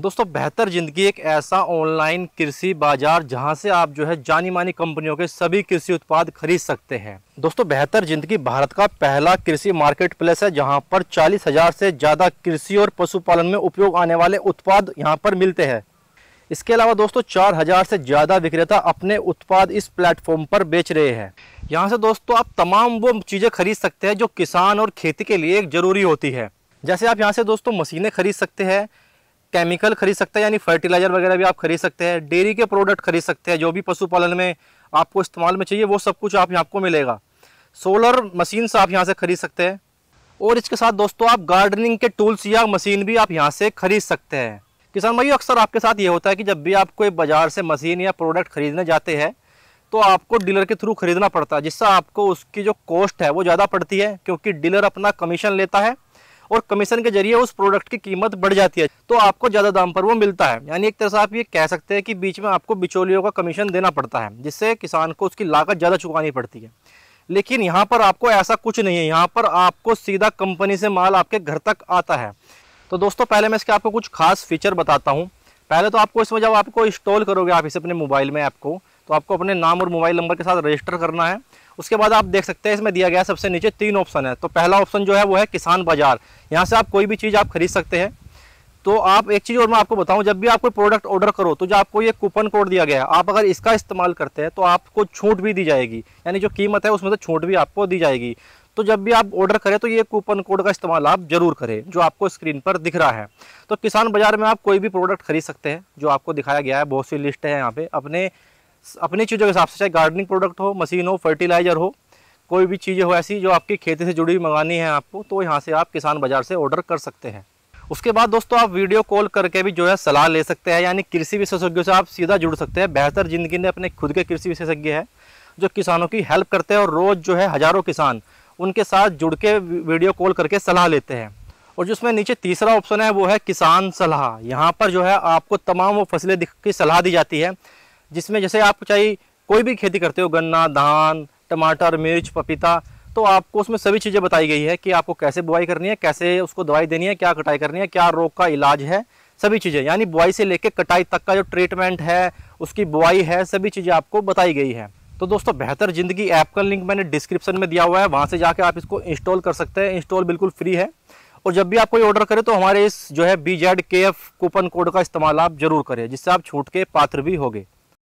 दोस्तों बेहतर ज़िंदगी एक ऐसा ऑनलाइन कृषि बाजार जहां से आप जो है जानी मानी कंपनियों के सभी कृषि उत्पाद खरीद सकते हैं दोस्तों बेहतर ज़िंदगी भारत का पहला कृषि मार्केट प्लेस है जहां पर चालीस हजार से ज़्यादा कृषि और पशुपालन में उपयोग आने वाले उत्पाद यहां पर मिलते हैं इसके अलावा दोस्तों चार हजार से ज़्यादा विक्रेता अपने उत्पाद इस प्लेटफॉर्म पर बेच रहे हैं यहाँ से दोस्तों आप तमाम वो चीज़ें खरीद सकते हैं जो किसान और खेती के लिए ज़रूरी होती है जैसे आप यहाँ से दोस्तों मशीनें खरीद सकते हैं केमिकल खरीद सकते हैं यानी फर्टिलाइजर वगैरह भी आप खरीद सकते हैं डेयरी के प्रोडक्ट खरीद सकते हैं जो भी पशुपालन में आपको इस्तेमाल में चाहिए वो सब कुछ आप यहाँ आपको मिलेगा सोलर मशीन आप यहाँ से खरीद सकते हैं और इसके साथ दोस्तों आप गार्डनिंग के टूल्स या मशीन भी आप यहाँ से खरीद सकते हैं किसान भाई अक्सर आपके साथ ये होता है कि जब भी आप कोई बाज़ार से मशीन या प्रोडक्ट खरीदने जाते हैं तो आपको डीलर के थ्रू खरीदना पड़ता है जिससे आपको उसकी जो कॉस्ट है वो ज़्यादा पड़ती है क्योंकि डीलर अपना कमीशन लेता है और कमीशन के जरिए उस प्रोडक्ट की कीमत बढ़ जाती है तो आपको ज़्यादा दाम पर वो मिलता है यानी एक तरह से आप ये कह सकते हैं कि बीच में आपको बिचौलियों का कमीशन देना पड़ता है जिससे किसान को उसकी लागत ज़्यादा चुकानी पड़ती है लेकिन यहाँ पर आपको ऐसा कुछ नहीं है यहाँ पर आपको सीधा कंपनी से माल आपके घर तक आता है तो दोस्तों पहले मैं इसके आपको कुछ खास फीचर बताता हूँ पहले तो आपको इसमें जब आपको इंस्टॉल करोगे आप इसे अपने मोबाइल में ऐप को तो आपको अपने नाम और मोबाइल नंबर के साथ रजिस्टर करना है उसके बाद आप देख सकते हैं इसमें दिया गया सबसे नीचे तीन ऑप्शन है तो पहला ऑप्शन जो है वो है किसान बाजार यहाँ से आप कोई भी चीज़ आप खरीद सकते हैं तो आप एक चीज़ और मैं आपको बताऊं जब भी आप कोई प्रोडक्ट ऑर्डर करो तो जो आपको ये कूपन कोड दिया गया है आप अगर इसका इस्तेमाल करते हैं तो आपको छूट भी दी जाएगी यानी जो कीमत है उसमें से छूट भी आपको दी जाएगी तो जब भी आप ऑर्डर करें तो ये कूपन कोड का इस्तेमाल आप जरूर करें जो आपको स्क्रीन पर दिख रहा है तो किसान बाजार में आप कोई भी प्रोडक्ट खरीद सकते हैं जो आपको दिखाया गया है बहुत सी लिस्ट है यहाँ पे अपने अपनी चीज़ों के हिसाब से चाहे गार्डनिंग प्रोडक्ट हो मशीन हो फर्टिलाइज़र हो कोई भी चीज़ें हो ऐसी जो आपकी खेती से जुड़ी मंगानी है आपको तो यहाँ से आप किसान बाज़ार से ऑर्डर कर सकते हैं उसके बाद दोस्तों आप वीडियो कॉल करके भी जो है सलाह ले सकते हैं यानी कृषि विशेषज्ञों से आप सीधा जुड़ सकते हैं बेहतर जिंदगी ने अपने खुद के कृषि विशेषज्ञ हैं जो किसानों की हेल्प करते हैं और रोज़ जो है हज़ारों किसान उनके साथ जुड़ के वीडियो कॉल करके सलाह लेते हैं और जिसमें नीचे तीसरा ऑप्शन है वो है किसान सलाह यहाँ पर जो है आपको तमाम वो फसलें की सलाह दी जाती है जिसमें जैसे आप चाहे कोई भी खेती करते हो गन्ना धान टमाटर मिर्च पपीता तो आपको उसमें सभी चीज़ें बताई गई है कि आपको कैसे बुआई करनी है कैसे उसको दवाई देनी है क्या कटाई करनी है क्या रोग का इलाज है सभी चीज़ें यानी बुआई से लेकर कटाई तक का जो ट्रीटमेंट है उसकी बुआई है सभी चीज़ें आपको बताई गई है तो दोस्तों बेहतर ज़िंदगी ऐप का लिंक मैंने डिस्क्रिप्शन में दिया हुआ है वहाँ से जाके आप इसको इंस्टॉल कर सकते हैं इंस्टॉल बिल्कुल फ्री है और जब भी आप कोई ऑर्डर करें तो हमारे इस जो है B Z K F coupon code का इस्तेमाल आप जरूर करें जिससे आप छूट के पात्र भी होगे